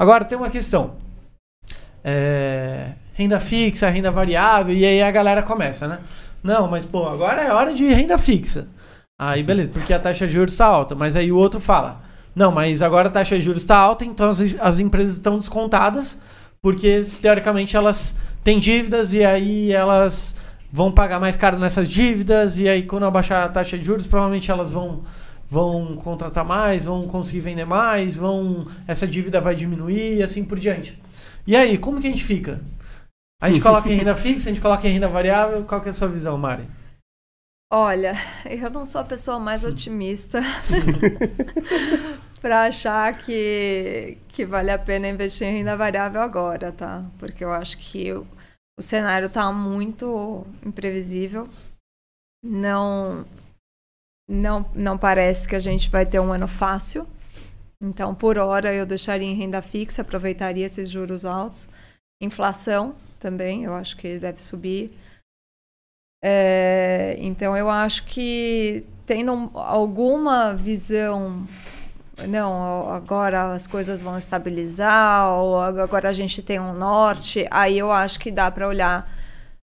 Agora, tem uma questão. É, renda fixa, renda variável, e aí a galera começa, né? Não, mas pô, agora é hora de renda fixa. Aí beleza, porque a taxa de juros está alta, mas aí o outro fala: Não, mas agora a taxa de juros está alta, então as, as empresas estão descontadas, porque teoricamente elas têm dívidas e aí elas vão pagar mais caro nessas dívidas, e aí quando abaixar a taxa de juros, provavelmente elas vão vão contratar mais, vão conseguir vender mais, vão essa dívida vai diminuir e assim por diante. E aí, como que a gente fica? A gente coloca em renda fixa, a gente coloca em renda variável. Qual que é a sua visão, Mari? Olha, eu não sou a pessoa mais otimista para achar que, que vale a pena investir em renda variável agora, tá? Porque eu acho que o, o cenário está muito imprevisível. Não, não, não parece que a gente vai ter um ano fácil. Então, por hora, eu deixaria em renda fixa, aproveitaria esses juros altos. Inflação também, eu acho que deve subir. É, então, eu acho que tendo alguma visão não, agora as coisas vão estabilizar, ou agora a gente tem um norte, aí eu acho que dá para olhar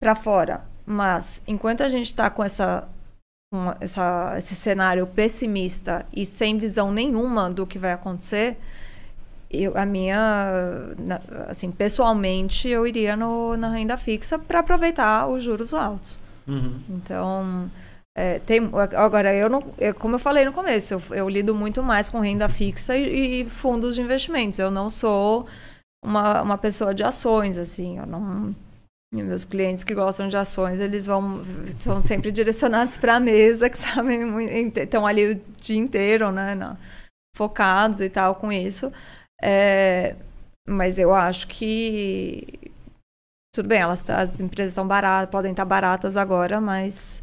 para fora. Mas enquanto a gente está com essa um, essa, esse cenário pessimista e sem visão nenhuma do que vai acontecer, eu, a minha, assim, pessoalmente, eu iria no, na renda fixa para aproveitar os juros altos. Uhum. Então, é, tem, agora, eu não, eu, como eu falei no começo, eu, eu, lido muito mais com renda fixa e, e fundos de investimentos. Eu não sou uma, uma pessoa de ações, assim, eu não meus clientes que gostam de ações, eles vão são sempre direcionados para a mesa, que sabem estão ali o dia inteiro, né, focados e tal com isso. É, mas eu acho que tudo bem, elas as empresas são baratas, podem estar tá baratas agora, mas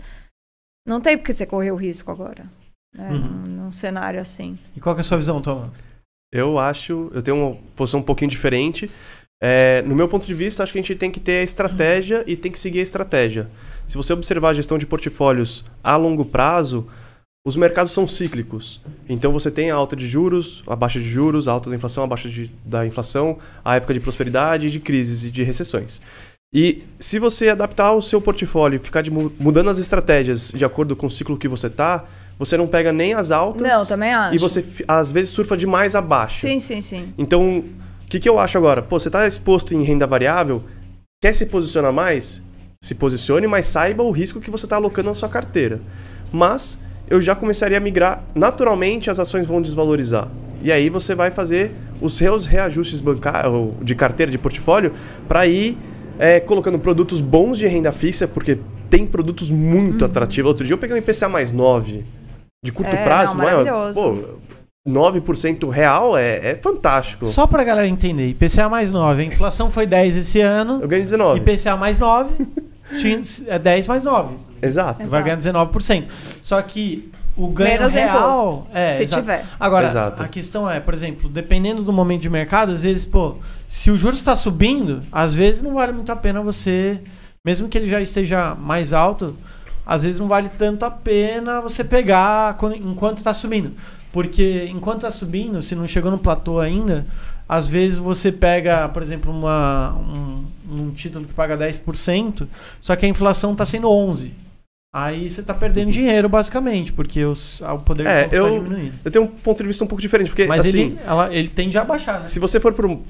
não tem porque você correr o risco agora, né, uhum. num, num, cenário assim. E qual é a sua visão, Thomas? Eu acho, eu tenho uma posição um pouquinho diferente é, no meu ponto de vista, acho que a gente tem que ter a estratégia e tem que seguir a estratégia. Se você observar a gestão de portfólios a longo prazo, os mercados são cíclicos. Então você tem a alta de juros, a baixa de juros, a alta da inflação, a baixa de, da inflação, a época de prosperidade, de crises e de recessões. E se você adaptar o seu portfólio e ficar de, mudando as estratégias de acordo com o ciclo que você está, você não pega nem as altas. Não, também acho. E você, às vezes, surfa demais abaixo. Sim, sim, sim. Então, o que, que eu acho agora? Pô, você está exposto em renda variável, quer se posicionar mais? Se posicione, mas saiba o risco que você está alocando na sua carteira. Mas eu já começaria a migrar, naturalmente as ações vão desvalorizar. E aí você vai fazer os seus reajustes bancários de carteira de portfólio para ir é, colocando produtos bons de renda fixa, porque tem produtos muito uhum. atrativos. Outro dia eu peguei um IPCA mais 9 de curto é, prazo, não, é? maravilhoso. pô, 9% real é, é fantástico. Só pra galera entender, IPCA mais 9, a inflação foi 10 esse ano. Eu ganhei 19. IPCA mais 9, é 10 mais 9. Exato. Vai ganhar 19%. Só que o ganho Menos real... Imposto, é, se exato. tiver. Agora, exato. a questão é, por exemplo, dependendo do momento de mercado, às vezes, pô, se o juros está subindo, às vezes não vale muito a pena você... Mesmo que ele já esteja mais alto, às vezes não vale tanto a pena você pegar enquanto está subindo. Porque enquanto está subindo, se não chegou no platô ainda, às vezes você pega, por exemplo, uma, um, um título que paga 10%, só que a inflação está sendo 11%. Aí você está perdendo uhum. dinheiro, basicamente, porque os, o poder é, de compra está diminuindo. Eu tenho um ponto de vista um pouco diferente, porque Mas assim, ele, ela, ele tende a baixar, né? Se você for para um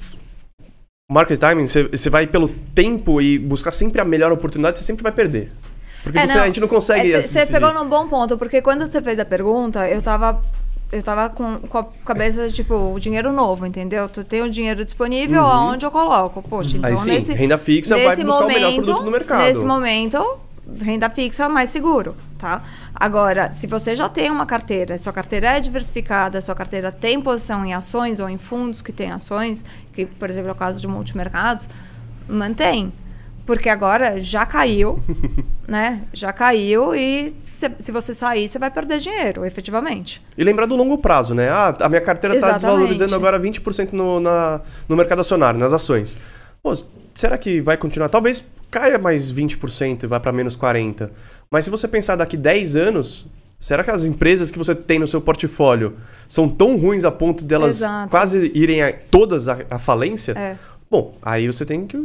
market timing, você, você vai pelo tempo e buscar sempre a melhor oportunidade, você sempre vai perder. Porque é, você, não, a gente não consegue. É, você assim pegou num bom ponto, porque quando você fez a pergunta, eu estava eu tava com, com a cabeça, tipo, o dinheiro novo, entendeu? Tu tem o dinheiro disponível, uhum. aonde eu coloco? Poxa, então Aí sim, nesse, renda fixa vai buscar momento, o melhor produto no mercado. Nesse momento, renda fixa é mais seguro, tá? Agora, se você já tem uma carteira, sua carteira é diversificada, sua carteira tem posição em ações ou em fundos que tem ações, que, por exemplo, é o caso de multimercados, mantém. Porque agora já caiu, né? Já caiu e se, se, você sair, você vai perder dinheiro, efetivamente. E lembrar do longo prazo, né? Ah, a minha carteira está desvalorizando agora 20% no, na, no mercado acionário, nas ações. Pô, será que vai continuar? Talvez caia mais 20% e vá para menos 40%. Mas se você pensar daqui 10 anos, será que as empresas que você tem no seu portfólio são tão ruins a ponto delas de quase irem a, todas à falência? É. Bom, aí você tem que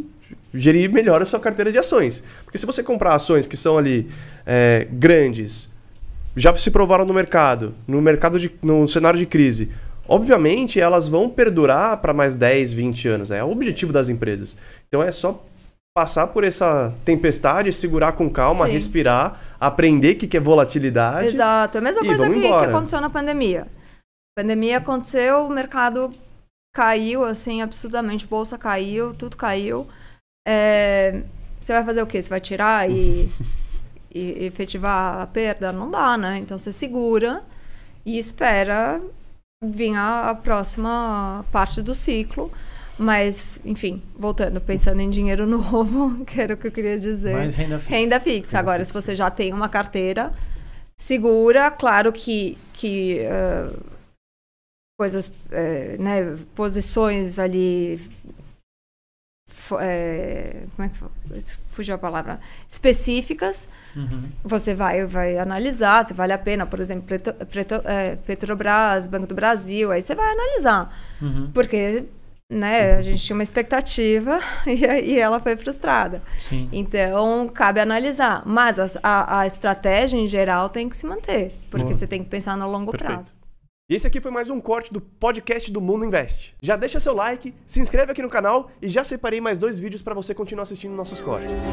gerir melhor a sua carteira de ações. Porque se você comprar ações que são ali é, grandes, já se provaram no mercado, no mercado de, no cenário de crise, obviamente elas vão perdurar para mais 10, 20 anos. Né? É o objetivo das empresas. Então é só passar por essa tempestade, segurar com calma, Sim. respirar, aprender o que, que é volatilidade. Exato. É a mesma coisa que, que aconteceu na pandemia. A pandemia aconteceu, o mercado caiu assim absurdamente, bolsa caiu, tudo caiu é, você vai fazer o quê? Você vai tirar e, e efetivar a perda? Não dá, né? Então você segura e espera vir a, a próxima parte do ciclo. Mas, enfim, voltando, pensando em dinheiro novo, que era o que eu queria dizer. Mas renda fixa. Renda fixa. Renda Agora, fixa. se você já tem uma carteira, segura. Claro que, que uh, coisas, uh, né, posições ali eh, como é que fugiu a palavra específicas uhum. você vai vai analisar se vale a pena por exemplo Preto, Preto, é, Petrobras Banco do Brasil aí você vai analisar uhum. porque né a uhum. gente tinha uma expectativa e, e ela foi frustrada Sim. então cabe analisar mas a, a, a, estratégia em geral tem que se manter porque Boa. você tem que pensar no longo Perfeito. prazo e esse aqui foi mais um corte do podcast do Mundo Invest. Já deixa seu like, se inscreve aqui no canal e já separei mais dois vídeos para você continuar assistindo nossos cortes.